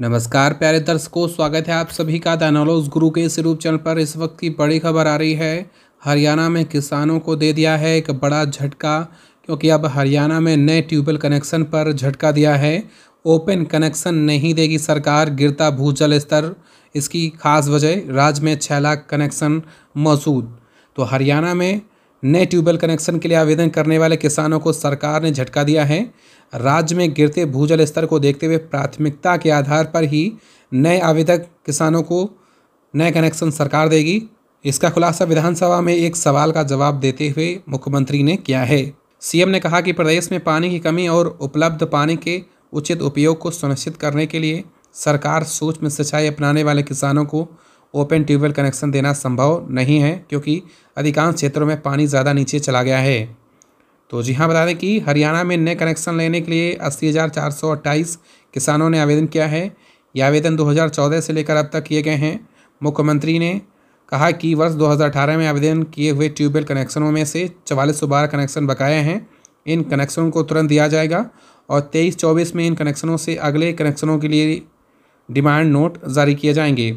नमस्कार प्यारे दर्शकों स्वागत है आप सभी का दानोलोज गुरु के इस रूप चैनल पर इस वक्त की बड़ी खबर आ रही है हरियाणा में किसानों को दे दिया है एक बड़ा झटका क्योंकि अब हरियाणा में नए ट्यूबवेल कनेक्शन पर झटका दिया है ओपन कनेक्शन नहीं देगी सरकार गिरता भूजल स्तर इसकी खास वजह राज्य में छः लाख कनेक्शन मौजूद तो हरियाणा में नए ट्यूबवेल कनेक्शन के लिए आवेदन करने वाले किसानों को सरकार ने झटका दिया है राज्य में गिरते भूजल स्तर को देखते हुए प्राथमिकता के आधार पर ही नए आवेदक किसानों को नए कनेक्शन सरकार देगी इसका खुलासा विधानसभा में एक सवाल का जवाब देते हुए मुख्यमंत्री ने किया है सीएम ने कहा कि प्रदेश में पानी की कमी और उपलब्ध पानी के उचित उपयोग को सुनिश्चित करने के लिए सरकार सूक्ष्म सिंचाई अपनाने वाले किसानों को ओपन ट्यूबवेल कनेक्शन देना संभव नहीं है क्योंकि अधिकांश क्षेत्रों में पानी ज़्यादा नीचे चला गया है तो जी हाँ बता दें कि हरियाणा में नए कनेक्शन लेने के लिए अस्सी किसानों ने आवेदन किया है ये आवेदन 2014 से लेकर अब तक किए गए हैं मुख्यमंत्री ने कहा कि वर्ष 2018 में आवेदन किए हुए ट्यूबवेल कनेक्शनों में से चवालीस कनेक्शन बकाए हैं इन कनेक्शनों को तुरंत दिया जाएगा और तेईस चौबीस में इन कनेक्शनों से अगले कनेक्शनों के लिए डिमांड नोट जारी किए जाएंगे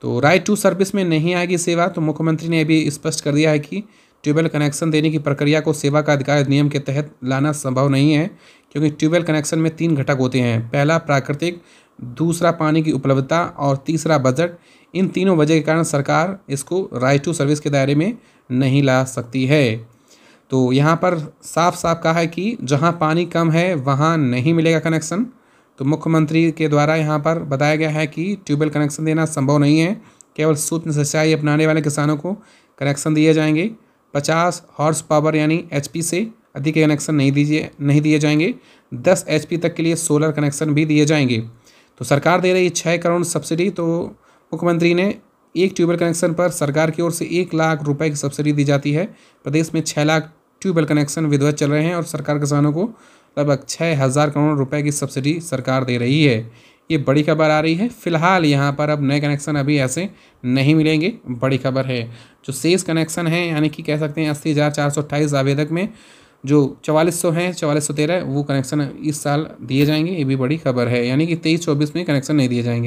तो राइट टू सर्विस में नहीं आएगी सेवा तो मुख्यमंत्री ने अभी स्पष्ट कर दिया है कि ट्यूबवेल कनेक्शन देने की प्रक्रिया को सेवा का अधिकार नियम के तहत लाना संभव नहीं है क्योंकि ट्यूबवेल कनेक्शन में तीन घटक होते हैं पहला प्राकृतिक दूसरा पानी की उपलब्धता और तीसरा बजट इन तीनों वजह के कारण सरकार इसको राइट टू सर्विस के दायरे में नहीं ला सकती है तो यहाँ पर साफ साफ कहा है कि जहाँ पानी कम है वहाँ नहीं मिलेगा कनेक्शन तो मुख्यमंत्री के द्वारा यहाँ पर बताया गया है कि ट्यूबवेल कनेक्शन देना संभव नहीं है केवल सूक्ष्म सिंचाई अपनाने वाले किसानों को कनेक्शन दिए जाएंगे पचास हॉर्स पावर यानी एच से अधिक कनेक्शन नहीं दीजिए नहीं दिए जाएंगे दस एच तक के लिए सोलर कनेक्शन भी दिए जाएंगे तो सरकार दे रही है छः करोड़ सब्सिडी तो मुख्यमंत्री ने एक ट्यूबवेल कनेक्शन पर सरकार की ओर से एक लाख रुपए की सब्सिडी दी जाती है प्रदेश में छः लाख ट्यूबवेल कनेक्शन विधवत चल रहे हैं और सरकार किसानों को लगभग छः हज़ार करोड़ रुपए की सब्सिडी सरकार दे रही है ये बड़ी खबर आ रही है फिलहाल यहाँ पर अब नए कनेक्शन अभी ऐसे नहीं मिलेंगे बड़ी खबर है जो शेष कनेक्शन है यानी कि कह सकते हैं अस्सी हज़ार चार सौ अट्ठाईस आवेदक में जो चवालीस सौ हैं चवालीस सौ तेरह वो कनेक्शन इस साल दिए जाएंगे ये भी बड़ी खबर है यानी कि तेईस चौबीस में कनेक्शन नहीं दिए जाएंगे